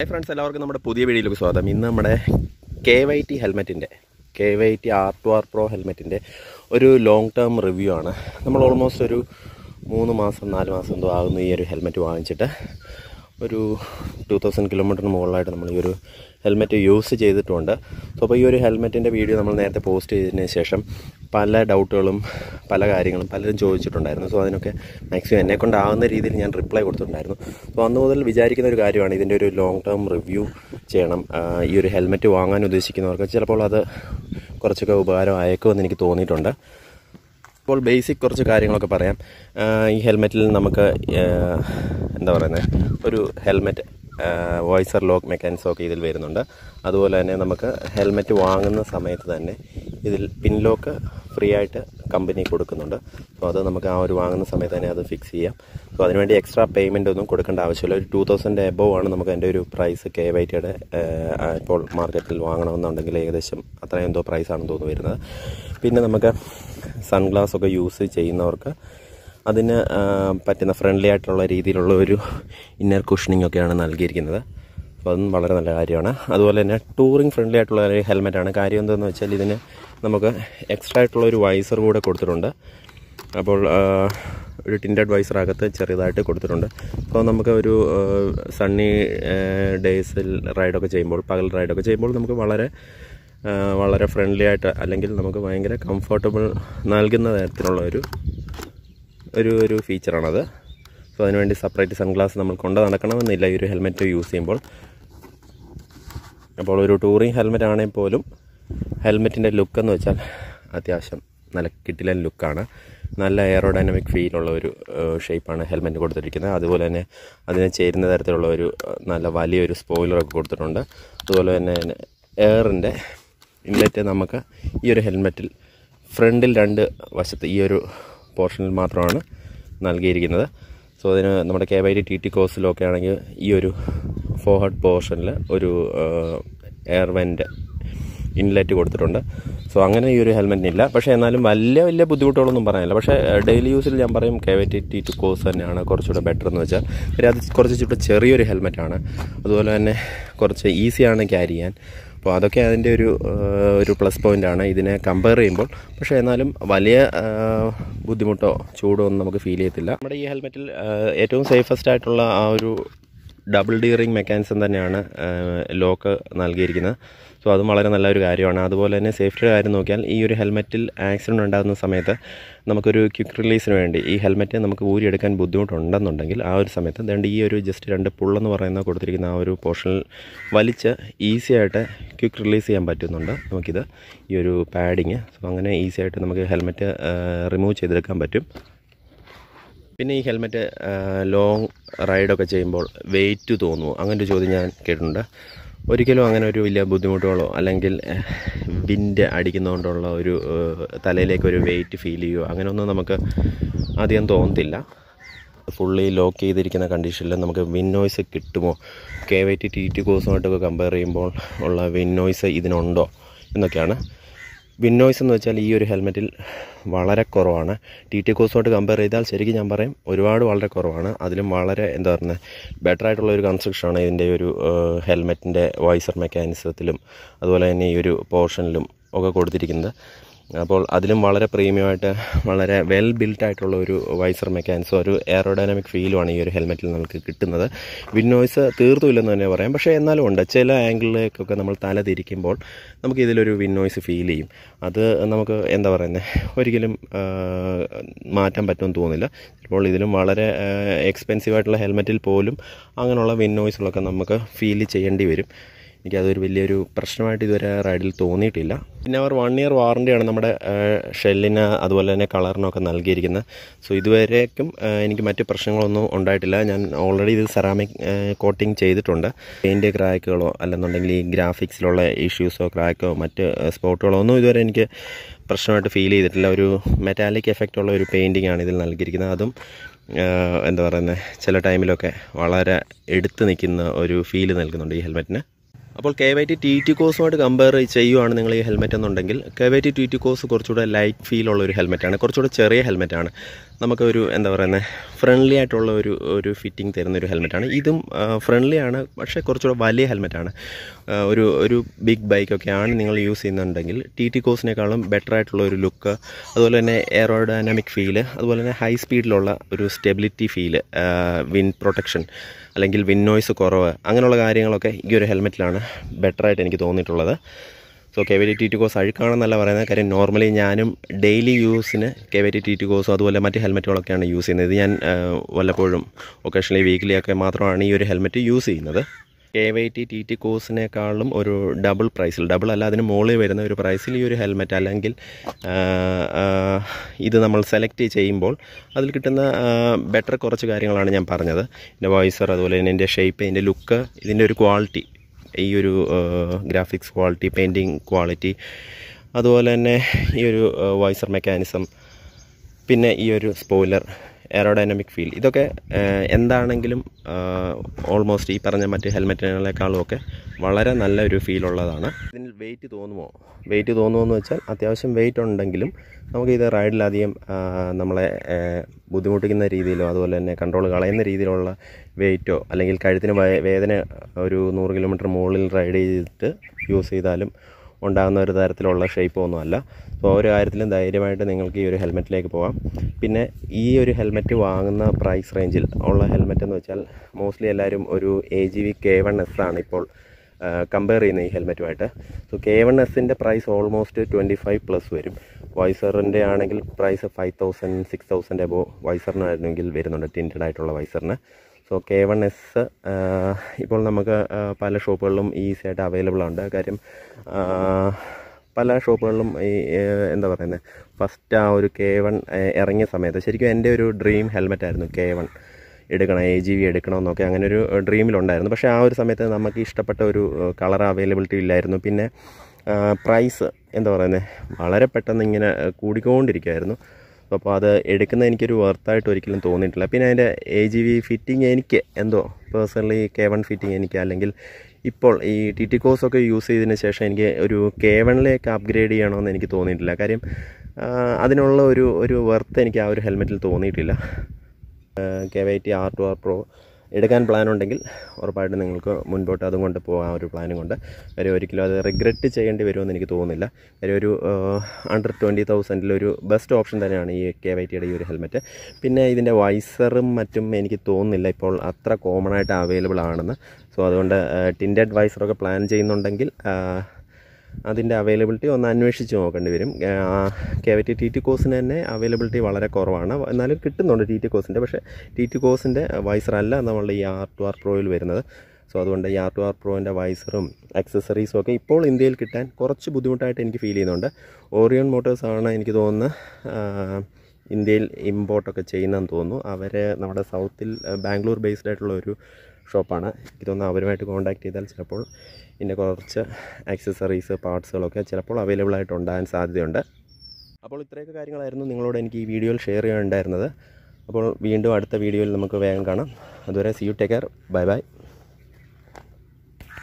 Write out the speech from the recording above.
hi friends എല്ലാവർക്കും നമ്മുടെ പുതിയ വീഡിയോയിലേക്ക് സ്വാഗതം ഇന്ന് നമ്മുടെ കെ വൈ ടി ഹെൽമെറ്റിൻ്റെ K Y T R two R pro ഹെൽമെറ്റിൻ്റെ ഒരു ലോങ് ടേം റിവ്യൂ ആണ് നമ്മൾ ഓൾമോസ്റ്റ് ഒരു മൂന്ന് മാസം നാല് മാസം എന്തോ ആകുന്ന ഈ ഒരു ഹെൽമെറ്റ് വാങ്ങിച്ചിട്ട് ഒരു ടു തൗസൻഡ് കിലോമീറ്ററിന് മുകളിലായിട്ട് നമ്മൾ ഈ ഒരു ഹെൽമെറ്റ് യൂസ് ചെയ്തിട്ടുണ്ട് സോ അപ്പോൾ ഈ ഒരു ഹെൽമെറ്റിൻ്റെ വീഡിയോ നമ്മൾ നേരത്തെ പോസ്റ്റ് ചെയ്തതിന് ശേഷം പല ഡൗട്ടുകളും പല കാര്യങ്ങളും പലരും ചോദിച്ചിട്ടുണ്ടായിരുന്നു സോ അതിനൊക്കെ മാക്സിമം എന്നെക്കൊണ്ടാവുന്ന രീതിയിൽ ഞാൻ റിപ്ലൈ കൊടുത്തിട്ടുണ്ടായിരുന്നു സോ അന്ന് മുതൽ വിചാരിക്കുന്ന ഒരു കാര്യമാണ് ഇതിൻ്റെ ഒരു ലോങ് ടേം റിവ്യൂ ചെയ്യണം ഈ ഒരു ഹെൽമെറ്റ് വാങ്ങാൻ ഉദ്ദേശിക്കുന്നവർക്ക് ചിലപ്പോൾ അത് കുറച്ചൊക്കെ ഉപകാരം എന്ന് എനിക്ക് തോന്നിയിട്ടുണ്ട് ഇപ്പോൾ ബേസിക് കുറച്ച് കാര്യങ്ങളൊക്കെ പറയാം ഈ ഹെൽമെറ്റിൽ നമുക്ക് എന്താ പറയുന്നത് ഒരു ഹെൽമെറ്റ് വോയിസർ ലോക്ക് മെക്കാനിസമൊക്കെ ഇതിൽ വരുന്നുണ്ട് അതുപോലെ തന്നെ നമുക്ക് ഹെൽമെറ്റ് വാങ്ങുന്ന സമയത്ത് തന്നെ ഇതിൽ പിൻ ലോക്ക് ഫ്രീ ആയിട്ട് കമ്പനി കൊടുക്കുന്നുണ്ട് അപ്പോൾ അത് നമുക്ക് ആ ഒരു വാങ്ങുന്ന സമയത്ത് തന്നെ അത് ഫിക്സ് ചെയ്യാം അപ്പോൾ അതിനുവേണ്ടി എക്സ്ട്രാ പേയ്മെൻ്റ് ഒന്നും കൊടുക്കേണ്ട ആവശ്യമില്ല ഒരു ടു തൗസൻഡ് എബോവ് ആണ് നമുക്ക് എൻ്റെ ഒരു പ്രൈസ് കെ വൈ ടിയുടെ ഇപ്പോൾ മാർക്കറ്റിൽ വാങ്ങണമെന്നുണ്ടെങ്കിൽ ഏകദേശം അത്രയും എന്തോ പ്രൈസാണെന്ന് തോന്നുന്നു വരുന്നത് പിന്നെ നമുക്ക് സൺഗ്ലാസ് ഒക്കെ യൂസ് ചെയ്യുന്നവർക്ക് അതിന് പറ്റുന്ന ഫ്രണ്ട്ലി ആയിട്ടുള്ള രീതിയിലുള്ള ഒരു ഇന്നർ കുഷനിങ് ഒക്കെയാണ് നൽകിയിരിക്കുന്നത് അപ്പോൾ അതും വളരെ നല്ല കാര്യമാണ് അതുപോലെ തന്നെ ടൂറിംഗ് ഫ്രണ്ട്ലി ആയിട്ടുള്ള ഒരു ഹെൽമെറ്റാണ് കാര്യം എന്താണെന്ന് വെച്ചാൽ ഇതിന് നമുക്ക് എക്സ്ട്രാ ആയിട്ടുള്ള ഒരു വൈസർ കൂടെ കൊടുത്തിട്ടുണ്ട് അപ്പോൾ ഒരു വൈസർ അകത്ത് ചെറിയതായിട്ട് കൊടുത്തിട്ടുണ്ട് അപ്പോൾ നമുക്ക് ഒരു സണ്ണി ഡേയ്സിൽ റൈഡൊക്കെ ചെയ്യുമ്പോൾ പകൽ റൈഡൊക്കെ ചെയ്യുമ്പോൾ നമുക്ക് വളരെ വളരെ ഫ്രണ്ട്ലി ആയിട്ട് അല്ലെങ്കിൽ നമുക്ക് ഭയങ്കര കംഫർട്ടബിൾ നൽകുന്ന തരത്തിലുള്ള ഒരു ഒരു ഒരു ഫീച്ചറാണത് അപ്പോൾ അതിനുവേണ്ടി സെപ്പറേറ്റ് സൺഗ്ലാസ് നമ്മൾ കൊണ്ട് നടക്കണമെന്നില്ല ഈ ഒരു ഹെൽമെറ്റ് യൂസ് ചെയ്യുമ്പോൾ അപ്പോൾ ഒരു ടൂറിങ് ഹെൽമെറ്റ് ആണെങ്കിൽ പോലും ഹെൽമെറ്റിൻ്റെ എന്ന് വെച്ചാൽ അത്യാവശ്യം നല്ല കിട്ടിലൻ ലുക്കാണ് നല്ല എയറോഡൈനാമിക് ഫീലുള്ള ഒരു ഷേപ്പാണ് ഹെൽമെറ്റ് കൊടുത്തിരിക്കുന്നത് അതുപോലെ തന്നെ അതിന് ചേരുന്ന തരത്തിലുള്ള ഒരു നല്ല വലിയൊരു സ്പോയിലറൊക്കെ കൊടുത്തിട്ടുണ്ട് അതുപോലെ തന്നെ എയറിൻ്റെ ഇൻലെറ്റ് നമുക്ക് ഈ ഒരു ഹെൽമെറ്റിൽ ഫ്രണ്ടിൽ രണ്ട് വശത്ത് ഈ ഒരു പോർഷനിൽ മാത്രമാണ് നൽകിയിരിക്കുന്നത് സോ അതിന് നമ്മുടെ കെ വൈ ടി ടി കോഴ്സിലൊക്കെ ആണെങ്കിൽ ഈ ഒരു ഫോർഹഡ് പോർഷനിൽ ഒരു എയർ വെൻറ്റ് ഇൻലെറ്റ് കൊടുത്തിട്ടുണ്ട് സോ അങ്ങനെ ഈ ഒരു ഹെൽമെറ്റിനില്ല പക്ഷേ എന്നാലും വലിയ വലിയ ബുദ്ധിമുട്ടുകളൊന്നും പറയാനില്ല പക്ഷേ ഡെയിലി യൂസിൽ ഞാൻ പറയും K V T T two course തന്നെയാണ് കുറച്ചുകൂടെ ബെറ്റർ എന്ന് വെച്ചാൽ പിന്നെ അത് കുറച്ച് ചൂടെ ചെറിയൊരു ഹെൽമെറ്റാണ് അതുപോലെ തന്നെ കുറച്ച് ഈസിയാണ് ക്യാരി ചെയ്യാൻ അപ്പോൾ അതൊക്കെ അതിൻ്റെ ഒരു ഒരു പ്ലസ് പോയിൻ്റാണ് ഇതിനെ കമ്പയർ ചെയ്യുമ്പോൾ പക്ഷേ എന്നാലും വലിയ ബുദ്ധിമുട്ടോ ചൂടോ ഒന്നും നമുക്ക് ഫീൽ ചെയ്യത്തില്ല നമ്മുടെ ഈ ഹെൽമെറ്റിൽ ഏറ്റവും സേഫസ്റ്റ് ആയിട്ടുള്ള ആ ഒരു ഡബിൾ ഡിയറിംഗ് മെക്കാനിസം തന്നെയാണ് ലോക്ക് നൽകിയിരിക്കുന്നത് സോ അതും വളരെ നല്ലൊരു കാര്യമാണ് അതുപോലെ തന്നെ സേഫ്റ്റിയുടെ കാര്യം നോക്കിയാൽ ഈ ഒരു ഹെൽമെറ്റിൽ ആക്സിഡൻറ്റ് ഉണ്ടാകുന്ന സമയത്ത് നമുക്കൊരു ക്വിക്ക് റിലീസിന് വേണ്ടി ഈ ഹെൽമെറ്റ് നമുക്ക് ഊരിയെടുക്കാൻ ബുദ്ധിമുട്ടുണ്ടെന്നുണ്ടെങ്കിൽ ആ ഒരു സമയത്ത് ദണ്ട് ഈ ഒരു ജസ്റ്റ് രണ്ട് പുള്ളെന്ന് പറയുന്ന കൊടുത്തിരിക്കുന്ന ആ ഒരു പോർഷനിൽ വലിച്ച് ഈസി ആയിട്ട് ക്വിക്ക് റിലീസ് ചെയ്യാൻ പറ്റുന്നുണ്ട് നമുക്കിത് ഈ ഒരു പാഡിങ് സോ അങ്ങനെ ഈസി ആയിട്ട് നമുക്ക് ഹെൽമെറ്റ് റിമൂവ് ചെയ്തെടുക്കാൻ പറ്റും പിന്നെ ഈ ഹെൽമെറ്റ് ലോങ് റൈഡൊക്കെ ചെയ്യുമ്പോൾ വെയിറ്റ് തോന്നുമോ അങ്ങനൊരു ചോദ്യം ഞാൻ കേട്ടിട്ടുണ്ട് ഒരിക്കലും അങ്ങനെ ഒരു വലിയ ബുദ്ധിമുട്ടുകളോ അല്ലെങ്കിൽ വിൻഡ് അടിക്കുന്നതുകൊണ്ടുള്ള ഒരു തലയിലേക്ക് ഒരു വെയിറ്റ് ഫീൽ ചെയ്യുമോ അങ്ങനെയൊന്നും നമുക്ക് അധികം തോന്നത്തില്ല ഫുള്ളി ലോക്ക് ചെയ്തിരിക്കുന്ന കണ്ടീഷനിൽ നമുക്ക് വിൻ നോയ്സ് കിട്ടുമോ K Y T T T കോഴ്സുമായിട്ടൊക്കെ കമ്പയർ ചെയ്യുമ്പോൾ ഉള്ള വിൻ നോയ്സ് ഇതിനുണ്ടോ എന്നൊക്കെയാണ് വിന്നോയ്സ് എന്ന് വെച്ചാൽ ഈ ഒരു ഹെൽമെറ്റിൽ വളരെ കുറവാണ് ടി ടി കോസുമായിട്ട് കമ്പയർ ചെയ്താൽ ശരിക്കും ഞാൻ പറയും ഒരുപാട് വളരെ കുറവാണ് അതിലും വളരെ എന്താ പറയുന്നത് ബെറ്റർ ആയിട്ടുള്ള ഒരു കൺസ്ട്രക്ഷനാണ് ഇതിൻ്റെ ഒരു ഹെൽമെറ്റിൻ്റെ വൈസർ മെക്കാനിസത്തിലും അതുപോലെ തന്നെ ഈ ഒരു പോർഷനിലും ഒക്കെ കൊടുത്തിരിക്കുന്നത് അപ്പോൾ അതിലും വളരെ പ്രീമിയമായിട്ട് വളരെ വെൽ ബിൽറ്റ് ആയിട്ടുള്ള ഒരു വൈസർ മെക്കാനിസം ഒരു എയറോഡൈനാമിക് ഫീലുമാണ് ഈ ഒരു ഹെൽമെറ്റിൽ നമുക്ക് കിട്ടുന്നത് വിൻഡോയ്സ് തീർത്തുമില്ലെന്ന് തന്നെ പറയാം പക്ഷേ എന്നാലും ഉണ്ട് ചില ആംഗിളിലേക്കൊക്കെ നമ്മൾ തല തിരിക്കുമ്പോൾ നമുക്ക് ഇതിലൊരു വിന്നോയ്സ് ഫീൽ ചെയ്യും അത് നമുക്ക് എന്താ പറയുന്നത് ഒരിക്കലും മാറ്റാൻ പറ്റുമെന്ന് തോന്നില്ല ചിലപ്പോൾ ഇതിലും വളരെ എക്സ്പെൻസീവ് ആയിട്ടുള്ള ഹെൽമെറ്റിൽ പോലും അങ്ങനെയുള്ള വിൻഡോയ്സുകളൊക്കെ നമുക്ക് ഫീൽ ചെയ്യേണ്ടി വരും എനിക്കതൊരു വലിയൊരു പ്രശ്നമായിട്ട് ഇതുവരെ റൈഡിൽ തോന്നിയിട്ടില്ല പിന്നെ അവർ വൺ ഇയർ വാറൻറ്റിയാണ് നമ്മുടെ ഷെല്ലിന് അതുപോലെ തന്നെ കളറിനൊക്കെ നൽകിയിരിക്കുന്നത് സോ ഇതുവരേക്കും എനിക്ക് മറ്റ് പ്രശ്നങ്ങളൊന്നും ഉണ്ടായിട്ടില്ല ഞാൻ ഓൾറെഡി ഇത് സെറാമിക് കോട്ടിംഗ് ചെയ്തിട്ടുണ്ട് പെയിൻ്റ് ക്രാക്കുകളോ അല്ലെന്നുണ്ടെങ്കിൽ ഈ ഗ്രാഫിക്സിലുള്ള ഇഷ്യൂസോ ക്രാക്കോ മറ്റ് സ്പോട്ടുകളോ ഒന്നും ഇതുവരെ എനിക്ക് പ്രശ്നമായിട്ട് ഫീൽ ചെയ്തിട്ടില്ല ഒരു മെറ്റാലിക് എഫക്റ്റ് ഉള്ള ഒരു പെയിൻറ്റിംഗ് ആണ് ഇതിൽ നൽകിയിരിക്കുന്നത് അതും എന്താ പറയുന്നത് ചില ടൈമിലൊക്കെ വളരെ എടുത്ത് നിൽക്കുന്ന ഒരു ഫീല് നൽകുന്നുണ്ട് ഈ ഹെൽമെറ്റിന് അപ്പോൾ K Y T T T കോസുമായിട്ട് കമ്പയർ ചെയ്യുവാണ് നിങ്ങൾ ഈ ഹെൽമെറ്റ് എന്നുണ്ടെങ്കിൽ K Y T T T course കുറച്ചുകൂടെ ലൈറ്റ് ഫീൽ ഉള്ള ഒരു ഹെൽമെറ്റാണ് കുറച്ചുകൂടെ ചെറിയ ഹെൽമെറ്റാണ് നമുക്കൊരു എന്താ പറയുന്നത് ഫ്രണ്ട്ലി ആയിട്ടുള്ള ഒരു ഒരു ഫിറ്റിംഗ് തരുന്ന ഒരു ഹെൽമെറ്റാണ് ഇതും ഫ്രണ്ട്ലി ആണ് പക്ഷേ കുറച്ചുകൂടെ വലിയ ഹെൽമെറ്റാണ് ഒരു ഒരു ബിഗ് ബൈക്കൊക്കെ ആണ് നിങ്ങൾ യൂസ് ചെയ്യുന്നുണ്ടെങ്കിൽ ടി ടി കോസിനേക്കാളും ബെറ്റർ ആയിട്ടുള്ള ഒരു ലുക്ക് അതുപോലെ തന്നെ എയറോഡൈനാമിക് ഫീല് അതുപോലെ തന്നെ ഹൈ സ്പീഡിലുള്ള ഒരു സ്റ്റെബിലിറ്റി ഫീല് വിൻ പ്രൊട്ടക്ഷൻ അല്ലെങ്കിൽ വിൻ നോയ്സ് കുറവ് അങ്ങനെയുള്ള കാര്യങ്ങളൊക്കെ ഈ ഒരു ഹെൽമെറ്റിലാണ് ബെറ്ററായിട്ട് എനിക്ക് തോന്നിയിട്ടുള്ളത് so K V T T course അഴുക്കാണെന്നല്ല പറയുന്നത് കാര്യം നോർമലി ഞാനും ഡെയിലി യൂസിന് കെ വി ടി ടി കോസും അതുപോലെ മറ്റ് ഹെൽമെറ്റുകളൊക്കെയാണ് യൂസ് ചെയ്യുന്നത് ഇത് ഞാൻ വല്ലപ്പോഴും ഒക്കേഷണലി വീക്കിലി ഒക്കെ മാത്രമാണ് ഈ ഒരു ഹെൽമെറ്റ് യൂസ് ചെയ്യുന്നത് K Y T T T കോഴ്സിനേക്കാളും ഒരു ഡബിൾ പ്രൈസിൽ ഡബിൾ അല്ല അതിന് മുകളിൽ വരുന്ന ഒരു പ്രൈസിൽ ഈ ഒരു ഹെൽമെറ്റ് അല്ലെങ്കിൽ ഇത് നമ്മൾ സെലക്ട് ചെയ്യുമ്പോൾ അതിൽ കിട്ടുന്ന ബെറ്റർ കുറച്ച് കാര്യങ്ങളാണ് ഞാൻ പറഞ്ഞത് എൻ്റെ വോയിസർ അതുപോലെ തന്നെ എൻ്റെ ഷേപ്പ് എൻ്റെ ലുക്ക് ഇതിൻ്റെ ഒരു ക്വാളിറ്റി ഈ ഒരു ഗ്രാഫിക്സ് ക്വാളിറ്റി പെയിൻറ്റിങ് ക്വാളിറ്റി അതുപോലെ തന്നെ ഈ ഒരു വോയിസർ മെക്കാനിസം പിന്നെ ഈ ഒരു സ്പോയിലർ എയറോഡൈനാമിക് ഫീൽ ഇതൊക്കെ എന്താണെങ്കിലും ഓൾമോസ്റ്റ് ഈ പറഞ്ഞ മറ്റ് ഹെൽമെറ്റിനേക്കാളും ഒക്കെ വളരെ നല്ല ഒരു ഉള്ളതാണ് ഇതിന് വെയിറ്റ് തോന്നുമോ വെയിറ്റ് തോന്നുമോ വെച്ചാൽ അത്യാവശ്യം വെയിറ്റ് ഉണ്ടെങ്കിലും നമുക്കിത് റൈഡിലധികം നമ്മളെ ബുദ്ധിമുട്ടിക്കുന്ന രീതിയിലോ അതുപോലെ തന്നെ കൺട്രോൾ കളയുന്ന രീതിയിലുള്ള വെയിറ്റോ അല്ലെങ്കിൽ കഴുത്തിന് വേദന ഒരു നൂറ് കിലോമീറ്റർ മുകളിൽ റൈഡ് ചെയ്തിട്ട് യൂസ് ചെയ്താലും ഉണ്ടാകുന്ന ഒരു തരത്തിലുള്ള ഷേപ്പോ ഒന്നുമല്ല അപ്പോൾ ഒരു കാര്യത്തിലും ധൈര്യമായിട്ട് നിങ്ങൾക്ക് ഈ ഒരു ഹെൽമെറ്റിലേക്ക് പോകാം പിന്നെ ഈ ഒരു ഹെൽമെറ്റ് വാങ്ങുന്ന പ്രൈസ് റേഞ്ചിൽ ഉള്ള ഹെൽമെറ്റ് എന്ന് വെച്ചാൽ മോസ്റ്റ്ലി എല്ലാവരും ഒരു A G V K one S ആണ് ഇപ്പോൾ കമ്പയർ ചെയ്യുന്ന ഈ ഹെൽമെറ്റുമായിട്ട് സോ കെ വൺ എസിൻ്റെ price almost twenty five plus വരും വൈസറിൻ്റെ ആണെങ്കിൽ price five thousand six thousand above വൈസറിനായിരുന്നെങ്കിൽ വരുന്നുണ്ട് ടിൻറ്റഡ് ആയിട്ടുള്ള വൈസറിന് സോ കെ വൺ എസ് ഇപ്പോൾ നമുക്ക് പല ഷോപ്പുകളിലും ഈസി ആയിട്ട് അവൈലബിൾ ഉണ്ട് കാര്യം പല ഷോപ്പുകളിലും ഈ എന്താ പറയുന്നത് ഫസ്റ്റ് ആ ഒരു കെ വൺ ഇറങ്ങിയ സമയത്ത് ശരിക്കും എൻ്റെ ഒരു ഡ്രീം ഹെൽമെറ്റ് ആയിരുന്നു കെ വൺ എടുക്കണം എ ജി വി എടുക്കണമെന്നൊക്കെ അങ്ങനെ ഒരു ഡ്രീമിലുണ്ടായിരുന്നു പക്ഷേ ആ ഒരു സമയത്ത് നമുക്ക് ഇഷ്ടപ്പെട്ട ഒരു കളർ അവൈലബിലിറ്റി ഇല്ലായിരുന്നു പിന്നെ പ്രൈസ് എന്താ പറയുന്നത് വളരെ പെട്ടെന്ന് ഇങ്ങനെ കൂടിക്കൊണ്ടിരിക്കുമായിരുന്നു അപ്പോൾ അത് എടുക്കുന്ന എനിക്കൊരു വർത്തായിട്ട് ഒരിക്കലും തോന്നിയിട്ടില്ല പിന്നെ അതിൻ്റെ എ ജി വി ഫിറ്റിംഗ് എനിക്ക് എന്തോ പേഴ്സണലി കെ വൺ ഫിറ്റിംഗ് എനിക്ക് അല്ലെങ്കിൽ ഇപ്പോൾ ഈ ടി ടി കോസൊക്കെ യൂസ് ചെയ്തതിന് ശേഷം എനിക്ക് ഒരു കെ വണിലേക്ക് അപ്ഗ്രേഡ് ചെയ്യണമെന്ന് എനിക്ക് തോന്നിയിട്ടില്ല കാര്യം അതിനുള്ള ഒരു ഒരു വെർത്ത് എനിക്ക് ആ ഒരു ഹെൽമെറ്റിൽ തോന്നിയിട്ടില്ല K Y T R two R pro എടുക്കാൻ പ്ലാൻ ഉണ്ടെങ്കിൽ ഉറപ്പായിട്ടും നിങ്ങൾക്ക് മുൻപോട്ട് അതും കൊണ്ട് പോകാം ഒരു പ്ലാനും കൊണ്ട് കാര്യം ഒരിക്കലും അത് റിഗ്രറ്റ് ചെയ്യേണ്ടി വരുമെന്ന് എനിക്ക് തോന്നുന്നില്ല കാര്യം ഒരു അണ്ടർ ട്വൻറ്റി തൗസൻഡിലൊരു ബെസ്റ്റ് ഓപ്ഷൻ തന്നെയാണ് ഈ കെ വൈ ടിയുടെ ഈ ഒരു ഹെൽമെറ്റ് പിന്നെ ഇതിൻ്റെ വൈസറും മറ്റും എനിക്ക് തോന്നുന്നില്ല ഇപ്പോൾ അത്ര കോമൺ ആയിട്ട് അവൈലബിൾ ആണെന്ന് സോ അതുകൊണ്ട് ടിൻഡ് അഡ്വൈസറൊക്കെ പ്ലാൻ ചെയ്യുന്നുണ്ടെങ്കിൽ അതിൻ്റെ അവൈലബിലിറ്റി ഒന്ന് അന്വേഷിച്ച് നോക്കേണ്ടി വരും K V T T T കോഴ്സിന് തന്നെ അവൈലബിലിറ്റി വളരെ കുറവാണ് എന്നാലും കിട്ടുന്നുണ്ട് ടി ടി കോഴ്സിൻ്റെ പക്ഷേ ടി ടി കോഴ്സിൻ്റെ വൈസറല്ല നമ്മളുടെ ഈ ആർ ടു ആർ പ്രോയിൽ വരുന്നത് സോ അതുകൊണ്ട് ഈ ആർ ടു ആർ പ്രോൻ്റെ വൈസറും അക്സസറീസും ഒക്കെ ഇപ്പോൾ ഇന്ത്യയിൽ കിട്ടാൻ കുറച്ച് ബുദ്ധിമുട്ടായിട്ട് എനിക്ക് ഫീൽ ചെയ്യുന്നുണ്ട് ഓറിയോൺ മോട്ടോഴ്സാണ് എനിക്ക് തോന്നുന്നത് ഇന്ത്യയിൽ ഇമ്പോർട്ടൊക്കെ ചെയ്യുന്നതെന്ന് തോന്നുന്നു അവർ നമ്മുടെ സൗത്തിൽ ബാംഗ്ലൂർ ബേസ്ഡ് ആയിട്ടുള്ള ഒരു ഷോപ്പാണ് ഇതൊന്ന് അവരുമായിട്ട് കോണ്ടാക്ട് ചെയ്താൽ ചിലപ്പോൾ ഇതിൻ്റെ കുറച്ച് ആക്സസറീസ് പാർട്സുകളൊക്കെ ചിലപ്പോൾ അവൈലബിൾ ആയിട്ട് ഉണ്ടാകാൻ സാധ്യതയുണ്ട് അപ്പോൾ ഇത്രയൊക്കെ കാര്യങ്ങളായിരുന്നു നിങ്ങളോട് എനിക്ക് ഈ വീഡിയോയിൽ ഷെയർ ചെയ്യാനുണ്ടായിരുന്നത് അപ്പോൾ വീണ്ടും അടുത്ത വീഡിയോയിൽ നമുക്ക് വേഗം കാണാം അതുവരെ see you take care bye by